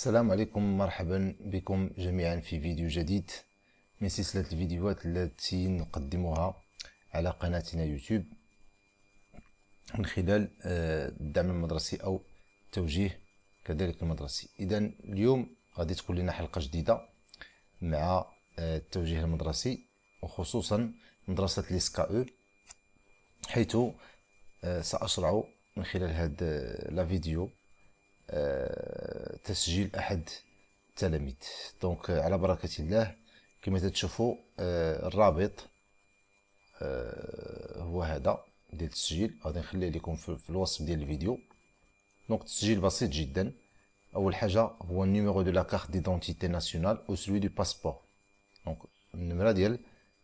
السلام عليكم مرحبا بكم جميعا في فيديو جديد من سلسلة الفيديوهات التي نقدمها على قناتنا يوتيوب من خلال آه، الدعم المدرسي أو التوجيه كذلك المدرسي إذا اليوم غادي تكون لنا حلقة جديدة مع آه، التوجيه المدرسي وخصوصا مدرسة ليسكا حيث آه، سأشرع من خلال هذا لا فيديو تسجيل احد التلاميذ دونك آه، على بركه الله كما تشوفوا آه، الرابط آه، هو هذا ديال التسجيل غادي نخليه لكم في الوصف ديال الفيديو دونك التسجيل بسيط جدا اول حاجه هو النيميرو دو لا كارت ديدونتيتي ناسيونال او سلوي دو باسبور دونك النمره ديال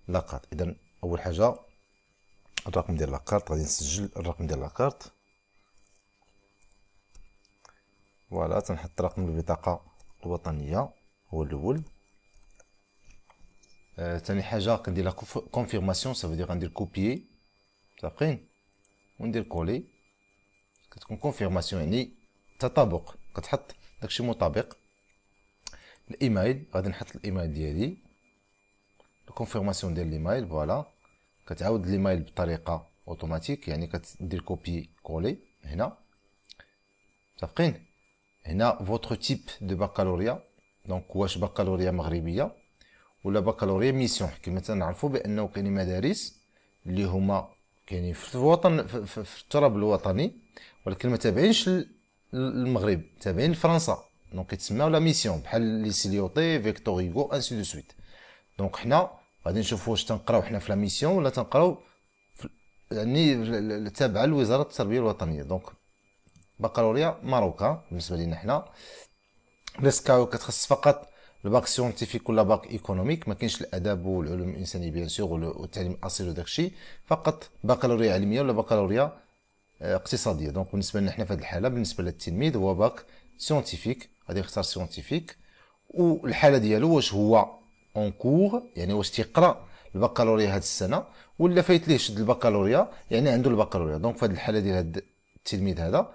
لاكارت اذا اول حاجه الرقم ديال لاكارت غادي نسجل الرقم ديال لاكارت فوالا تنحط رقم البطاقه الوطنيه هو الاول ثاني آه، حاجه كندير لا كونفيرماسيون سافو دير غندير كوبي متفقين وندير كولي كتكون كونفيرماسيون يعني تطابق كتحط داكشي مطابق الايميل غادي نحط الايميل ديالي الكونفيرماسيون ديال الايميل فوالا كتعاود الايميل بطريقه اوتوماتيك يعني كدير كوبي كولي هنا متفقين هنا فوتر تيب دو بكالوريا دونك واش بكالوريا مغربيه ولا بكالوريا ميسيون كما تنعرفوا بانه كاين مدارس اللي هما كاينين في الوطن في التراب الوطني ولكن ما تابعينش للمغرب تابعين لفرنسا دونك كيتسماو لا ميسيون بحال لي سيليوتي فيكتور هيغو انسي دو سويت دونك حنا غادي نشوفوا واش تنقراو حنا في لا ميسيون ولا تنقراو يعني تابعه لوزاره التربيه الوطنيه دونك بكالوريا ماروكا بالنسبه لنا حنا لاسكاو كتخص فقط الباك سيونتيفيك ولا باك ايكونوميك ما كاينش الاداب والعلوم الانسانيه بيان سور والتعليم الاصيل وداك الشيء فقط بكالوريا علميه ولا بكالوريا آه، اقتصاديه دونك بالنسبه لنا حنا في هذه الحاله بالنسبه للتلميذ هو باك سيونتيفيك غادي يختار سيونتيفيك والحاله ديالو واش هو اون كور يعني واش تيقرا البكالوريا هاد السنه ولا فايت ليه شد البكالوريا يعني عنده البكالوريا دونك في هاد الحاله ديال هاد التلميذ هذا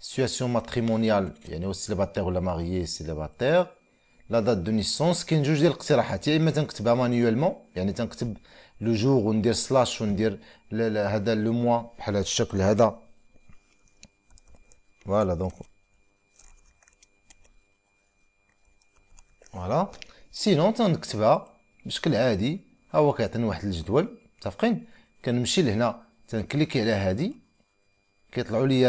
سيتياسيون ماتريمونيال يعني هو سيليباتير ولا ماريي سيليباتير لا دات دو نيسونس كاين جوج ديال الاقتراحات يا اما تنكتبها مانيوالمون يعني تنكتب لو جور وندير سلاش وندير هذا لو موا بحال هذا الشكل هذا فوالا دونك فوالا سينون تنكتبها بشكل عادي ها هو كيعطيني واحد الجدول متفقين كنمشي لهنا تنكليكي على هادي كيطلعوا لي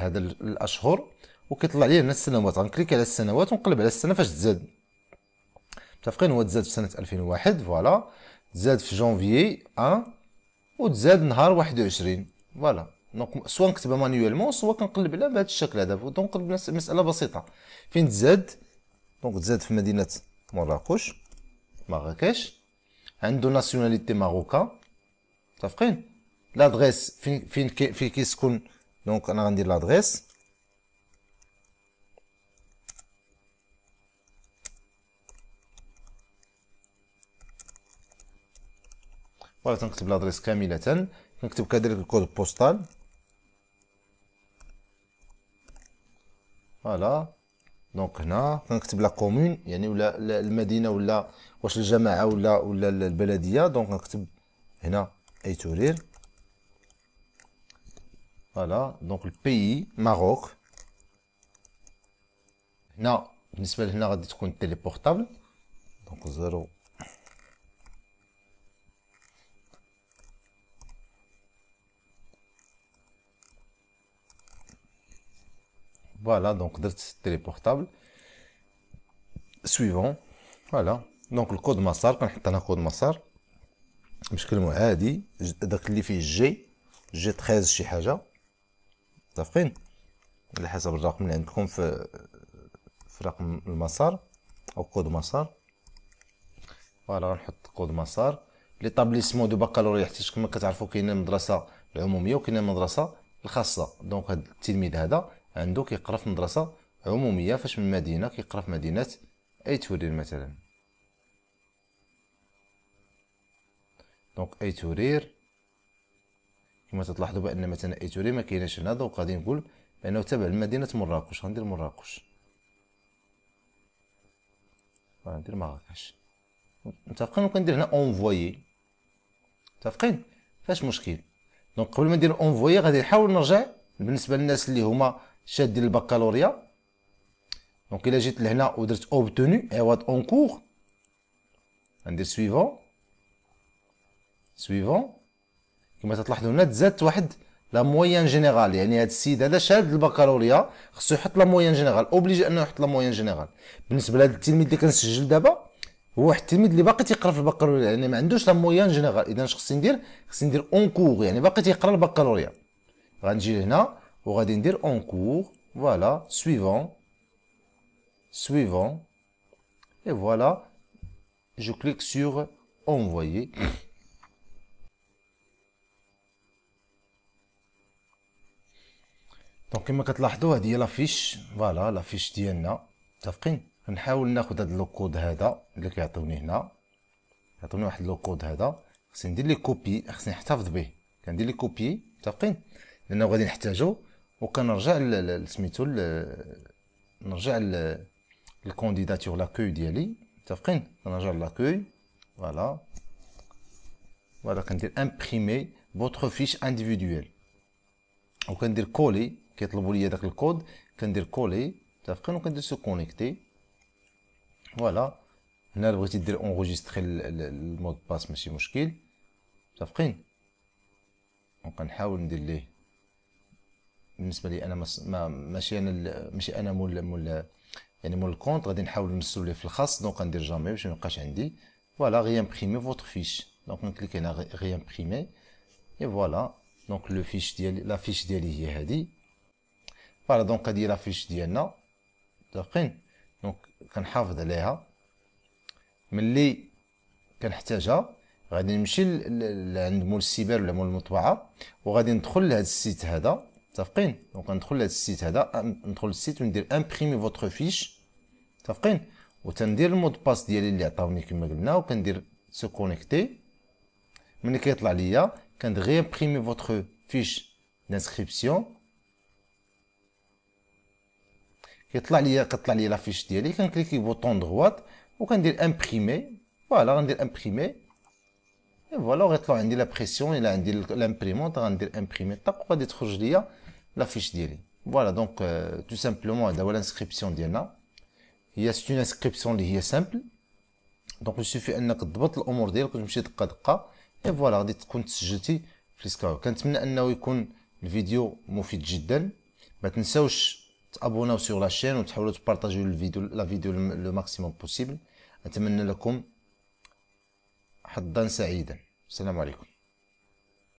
هذا الاشهر وكيطلع لي هنا السنوات غنكليك على السنوات ونقلب على السنه فاش تزاد متفقين هو تزاد في سنه 2001 فوالا تزاد في جونفيي 1 وتزاد نهار 21 فوالا دونك سواء نكتبها مانيوالمون سواء كنقلب عليها بهذا الشكل هذا دونك مساله بسيطه فين تزاد دونك تزاد في مدينه مراكش مراكش عنده ناسيوناليتي ماروكا متفقين لادغيس فين فين كي في كيسكن دونك انا غندير لادغيس فوالا تنكتب لادريس كاملة كنكتب كذلك الكود بوستال فوالا دونك هنا كنكتب لا كومون يعني ولا المدينه ولا واش الجماعه ولا ولا البلديه دونك نكتب هنا تورير Voilà, donc le pays, Maroc. nous sommes là à dire Donc 0. Voilà, donc téléportable. Suivant, voilà. Donc le code Massar, quand j'ai un code Massar, je vais cliquer G, G13 chez Haja. متفقين على حسب الرقم اللي عندكم في في رقم المسار او كود مسار فوالا غنحط كود مسار لي طابليسمو دو بكالوريا حتى كما كتعرفوا كاينه المدرسه العموميه وكاينه المدرسه الخاصه دونك هاد التلميذ هذا عنده كيقرا في مدرسه عموميه فاش من مدينه كيقرا في مدينه تورير مثلا دونك تورير كما تلاحظوا بان مثلا ايتوري ما كايناش هنا دونك غادي نقول بانه تابع لمدينه مراكش غندير مراكش غندير مراكش متفقين وكندير هنا اونفويي متفقين فاش مشكل دونك قبل ما ندير اونفويي غادي نحاول نرجع بالنسبه للناس اللي هما شادين البكالوريا دونك الا جيت لهنا ودرت اوبتوني عوض اونكور غندير سويفون سويفون كما تلاحظوا هنا تزادت واحد لا مويان جينيرال يعني هذا السيد هذا شاد البكالوريا خصو يحط لا مويان جينيرال اوبليجي انه يحط لا مويان جينيرال بالنسبه لهذا التلميذ اللي كنسجل دابا هو واحد التلميذ اللي باقي تيقرا في البكالوريا يعني ما عندوش لا مويان جينيرال اذا اش خصني ندير خصني ندير اون كور يعني باقي تيقرا البكالوريا غنجي هنا وغادي ندير اون كور فوالا سويفون سويفون اي فوالا جو كليك سور اونفويي دونك كما كتلاحظوا هذه هي لافيش فوالا لافيش ديالنا متفقين نحاول ناخذ هذا لوكود هذا اللي كيعطيوني هنا يعطوني واحد لوكود هذا خصني ندير لي كوبي خصني نحتفظ به كندير لي كوبي متفقين لانه غادي نحتاجو وكنرجع لسميتو نرجع للكونديداتور لاكوي ديالي متفقين كنرجع لاكوي فوالا فوالا كندير امبريمي فوتر فيش انديفيدويل وكندير كولي كيطلبوا لي داك الكود كندير كولي متفقين وكندير سو كونيكتي فوالا هنا بغيتي دير اونغوجيستري المود باس ماشي مشكل متفقين نحاول ندير ليه بالنسبه لي انا ما ماشي انا ماشي انا مول مول يعني مول الكونت غادي نحاول نمسو ليه في الخاص دونك ندير جامي باش ما يبقاش عندي فوالا غي امبريمي فوت فيش دونك نكليك هنا غي امبريمي اي فوالا دونك لو فيش ديالي لا فيش ديالي هي هادي دونك هادي لافيش ديالنا متفقين دونك كنحافظ عليها ملي كنحتاجها غادي نمشي لعند مول السيبر ولا مول المطبعه وغادي ندخل لهذا السيت هذا متفقين دونك ندخل لهذا السيت هذا ندخل للسيت وندير امبريمي فوتر فيش متفقين وتندير المود باس ديالي اللي عطاوني كما قلنا وكندير سو كونيكتي ملي كيطلع ليا كندغي امبريمي فوتر فيش دانسكريبسيون كيطلع ليا كطلع ليا لافيش ديالي كنكليكي بوطون دغوات وكندير امبريمي فوالا غندير امبريمي اي فوالا غيطلع عندي لا بريسيون الا عندي لامبريمونت غندير امبريمي طق وغادي تخرج ليا لافيش ديالي فوالا دونك تو سامبلومون هذا هو الانسكريبسيون ديالنا هي سيت اون انسكريبسيون اللي هي سامبل دونك يسوفي انك تضبط الامور ديالك وتمشي دقه دقه اي فوالا غادي تكون تسجلتي في السكاو كنتمنى انه يكون الفيديو مفيد جدا ما تنساوش تابوناو سور لا شين وتحاولوا تبارطاجيو الفيديو لا فيديو لو ماكسيموم بوسيبل اتمنى لكم حظا سعيدا السلام عليكم